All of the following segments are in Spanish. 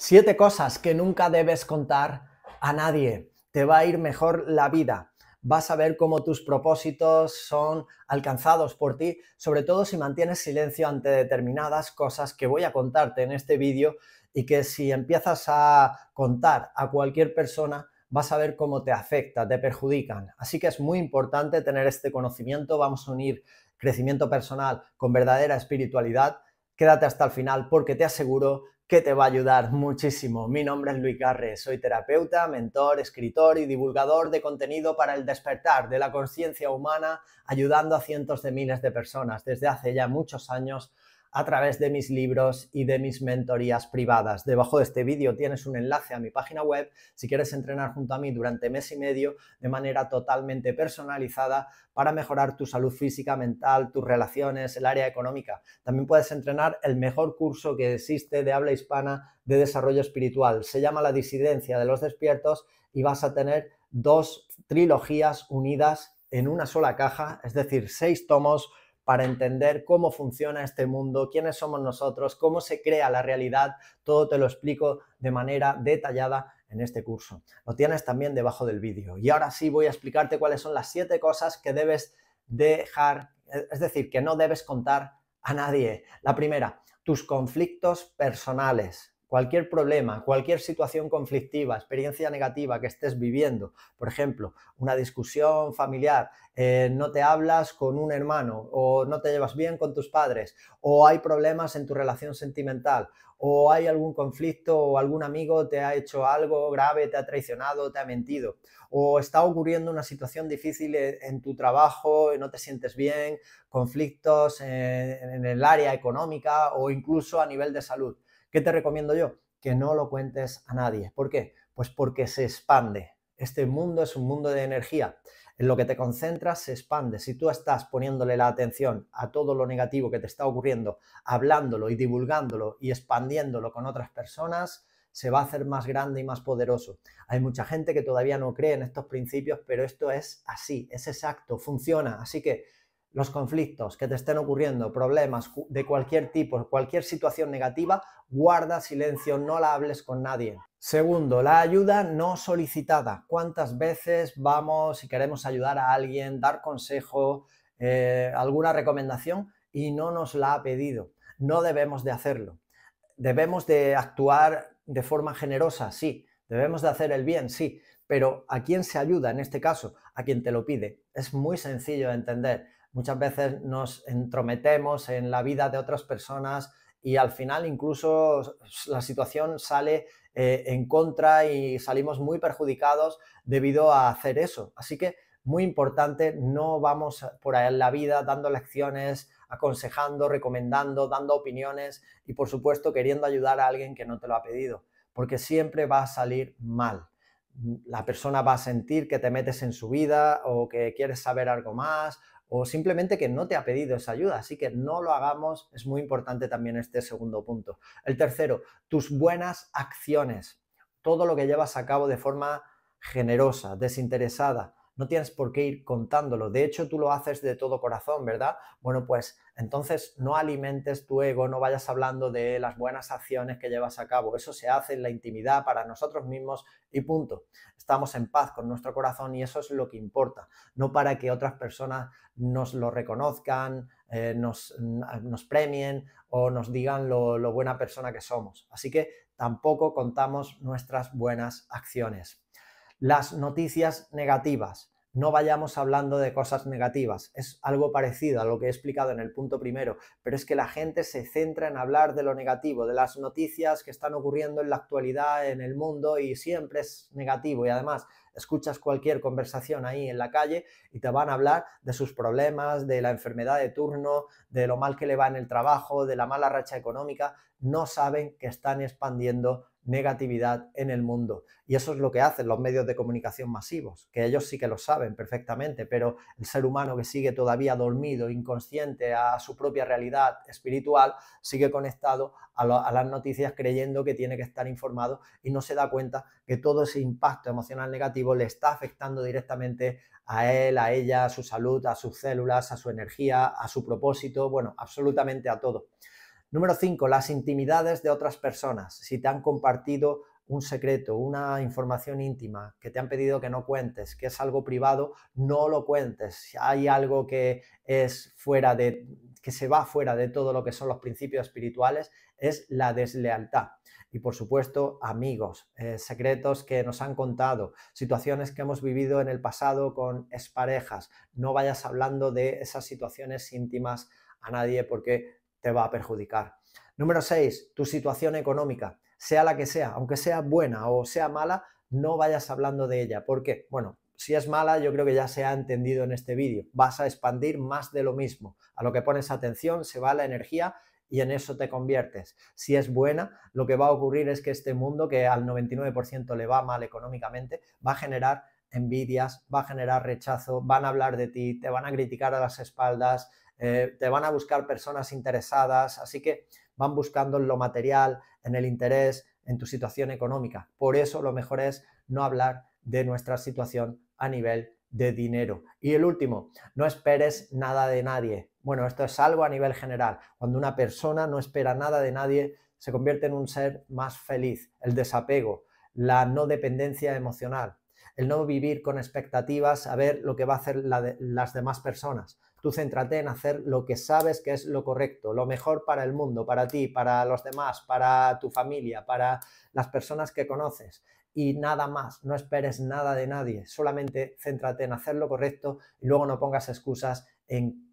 Siete cosas que nunca debes contar a nadie. Te va a ir mejor la vida. Vas a ver cómo tus propósitos son alcanzados por ti, sobre todo si mantienes silencio ante determinadas cosas que voy a contarte en este vídeo y que si empiezas a contar a cualquier persona, vas a ver cómo te afecta, te perjudican. Así que es muy importante tener este conocimiento. Vamos a unir crecimiento personal con verdadera espiritualidad. Quédate hasta el final porque te aseguro que te va a ayudar muchísimo. Mi nombre es Luis Carre, soy terapeuta, mentor, escritor y divulgador de contenido para el despertar de la conciencia humana, ayudando a cientos de miles de personas desde hace ya muchos años a través de mis libros y de mis mentorías privadas. Debajo de este vídeo tienes un enlace a mi página web si quieres entrenar junto a mí durante mes y medio de manera totalmente personalizada para mejorar tu salud física, mental, tus relaciones, el área económica. También puedes entrenar el mejor curso que existe de habla hispana de desarrollo espiritual. Se llama La disidencia de los despiertos y vas a tener dos trilogías unidas en una sola caja, es decir, seis tomos para entender cómo funciona este mundo, quiénes somos nosotros, cómo se crea la realidad. Todo te lo explico de manera detallada en este curso. Lo tienes también debajo del vídeo. Y ahora sí voy a explicarte cuáles son las siete cosas que debes dejar, eh, es decir, que no debes contar a nadie. La primera, tus conflictos personales cualquier problema, cualquier situación conflictiva, experiencia negativa que estés viviendo, por ejemplo, una discusión familiar, eh, no te hablas con un hermano o no te llevas bien con tus padres o hay problemas en tu relación sentimental o hay algún conflicto o algún amigo te ha hecho algo grave, te ha traicionado, te ha mentido o está ocurriendo una situación difícil eh, en tu trabajo, no te sientes bien, conflictos eh, en el área económica o incluso a nivel de salud ¿Qué te recomiendo yo? Que no lo cuentes a nadie. ¿Por qué? Pues porque se expande. Este mundo es un mundo de energía. En lo que te concentras se expande. Si tú estás poniéndole la atención a todo lo negativo que te está ocurriendo, hablándolo y divulgándolo y expandiéndolo con otras personas, se va a hacer más grande y más poderoso. Hay mucha gente que todavía no cree en estos principios, pero esto es así, es exacto, funciona. Así que los conflictos que te estén ocurriendo, problemas de cualquier tipo, cualquier situación negativa, guarda silencio, no la hables con nadie. Segundo, la ayuda no solicitada. ¿Cuántas veces vamos y queremos ayudar a alguien, dar consejo, eh, alguna recomendación y no nos la ha pedido? No debemos de hacerlo. Debemos de actuar de forma generosa, sí. Debemos de hacer el bien, sí. Pero ¿a quién se ayuda en este caso? A quien te lo pide. Es muy sencillo de entender muchas veces nos entrometemos en la vida de otras personas y al final incluso la situación sale eh, en contra y salimos muy perjudicados debido a hacer eso. Así que muy importante, no vamos por ahí en la vida dando lecciones, aconsejando, recomendando, dando opiniones y por supuesto queriendo ayudar a alguien que no te lo ha pedido, porque siempre va a salir mal. La persona va a sentir que te metes en su vida o que quieres saber algo más o simplemente que no te ha pedido esa ayuda. Así que no lo hagamos, es muy importante también este segundo punto. El tercero, tus buenas acciones, todo lo que llevas a cabo de forma generosa, desinteresada, no tienes por qué ir contándolo. De hecho, tú lo haces de todo corazón, ¿verdad? Bueno, pues entonces no alimentes tu ego, no vayas hablando de las buenas acciones que llevas a cabo. Eso se hace en la intimidad para nosotros mismos y punto. Estamos en paz con nuestro corazón y eso es lo que importa, no para que otras personas nos lo reconozcan, eh, mm, nos, premien o nos digan lo buena persona que somos. Así que tampoco contamos nuestras buenas acciones las noticias negativas. No vayamos hablando de cosas negativas. Es algo parecido a lo que he explicado en el punto primero, pero es que la gente se centra en hablar de lo negativo, de las noticias que están ocurriendo en la actualidad, en el mundo, y siempre es negativo. Y además, escuchas cualquier conversación ahí en la calle y te van a hablar de sus problemas, de la enfermedad de turno, de lo mal que le va en el trabajo, de la mala racha económica. No saben que están expandiendo negatividad en el mundo. Y eso es lo que hacen los medios de comunicación masivos, que ellos sí que lo saben perfectamente, pero el ser humano que sigue todavía dormido, inconsciente a su propia realidad espiritual, sigue conectado a, las noticias creyendo que tiene que estar informado y no se da cuenta que todo ese impacto emocional negativo le está afectando directamente a él, a ella, a su salud, a sus células, a su energía, a su propósito, bueno, absolutamente a todo. Número 5, las intimidades de otras personas. Si te han compartido un secreto, una información íntima que te han pedido que no cuentes, que es algo privado, no lo cuentes. Si hay algo que es fuera de que se va fuera de todo lo que son los principios espirituales es la deslealtad. Y por supuesto, amigos, eh, secretos que nos han contado, situaciones que hemos vivido en el pasado con exparejas. No vayas hablando de esas situaciones íntimas a nadie porque te va a perjudicar. Número 6, tu situación económica, sea la que sea, aunque sea buena o sea mala, no vayas hablando de ella, porque, bueno, si es mala, yo creo que ya se ha entendido en este vídeo. Vas a expandir más de lo mismo. A lo que pones atención se va la energía y en eso te conviertes. Si es buena, lo que va a ocurrir es que este mundo, que al 99% le va mal económicamente, va a generar envidias, va a generar rechazo, van a hablar de ti, te van a criticar a las espaldas, eh, te van a buscar personas interesadas, así que van buscando en lo material, en el interés, en tu situación económica. Por eso lo mejor es no hablar de nuestra situación a nivel de dinero. Y el último, no esperes nada de nadie. Bueno, esto es algo a nivel general. Cuando una persona no espera nada de nadie, se convierte en un ser más feliz. El desapego, la no dependencia emocional, el no vivir con expectativas a ver lo que va a hacer las demás personas. Tú céntrate en hacer lo que sabes que es lo correcto, lo mejor para el mundo, para ti, para los demás, para tu familia, para las personas que conoces y nada más. No esperes nada de nadie, solamente céntrate en hacer lo correcto y luego no pongas excusas en,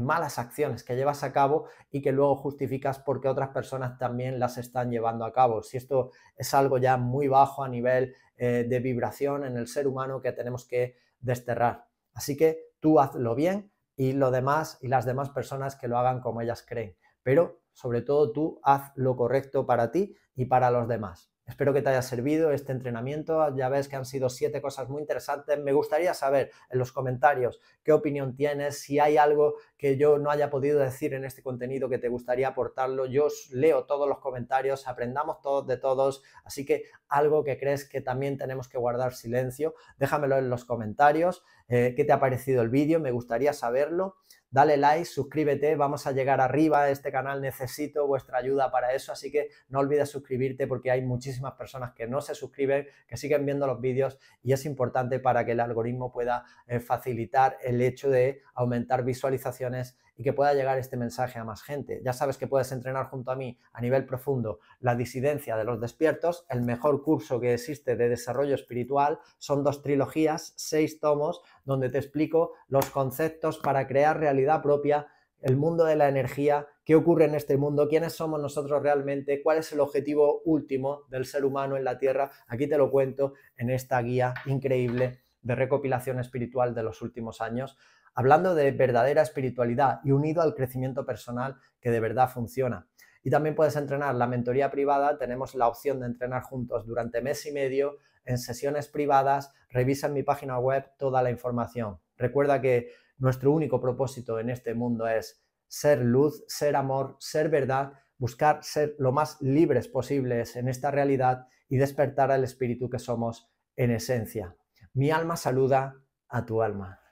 malas acciones que llevas a cabo y que luego justificas porque otras personas también las están llevando a cabo. Si esto es algo ya muy bajo a nivel eh, de vibración en el ser humano que tenemos que desterrar. Así que tú hazlo bien y, lo demás, y las demás personas que lo hagan como ellas creen. Pero sobre todo tú haz lo correcto para ti y para los demás. Espero que te haya servido este entrenamiento. Ya ves que han sido siete cosas muy interesantes. Me gustaría saber en los comentarios qué opinión tienes, si hay algo que yo no haya podido decir en este contenido que te gustaría aportarlo. Yo os leo todos los comentarios, aprendamos todos de todos. Así que algo que crees que también tenemos que guardar silencio, déjamelo en los comentarios. Eh, ¿Qué te ha parecido el vídeo? Me gustaría saberlo dale like, suscríbete, vamos a llegar arriba, a este canal necesito vuestra ayuda para eso, así que no olvides suscribirte porque hay muchísimas personas que no se suscriben, que siguen viendo los vídeos y es importante para que el algoritmo pueda eh, facilitar el hecho de aumentar visualizaciones y que pueda llegar este mensaje a más gente. Ya sabes que puedes entrenar junto a mí a nivel profundo la disidencia de los despiertos, el mejor curso que existe de desarrollo espiritual, son dos trilogías, seis tomos, donde te explico los conceptos para crear realidad propia, el mundo de la energía, qué ocurre en este mundo, quiénes somos nosotros realmente, cuál es el objetivo último del ser humano en la Tierra. Aquí te lo cuento en esta guía increíble de recopilación espiritual de los últimos años hablando de verdadera espiritualidad y unido al crecimiento personal que de verdad funciona. Y también puedes entrenar la mentoría privada, tenemos la opción de entrenar juntos durante mes y medio en sesiones privadas, revisa en mi página web toda la información. Recuerda que nuestro único propósito en este mundo es ser luz, ser amor, ser verdad, buscar ser lo más libres posibles en esta realidad y despertar al espíritu que somos en esencia. Mi alma saluda a tu alma.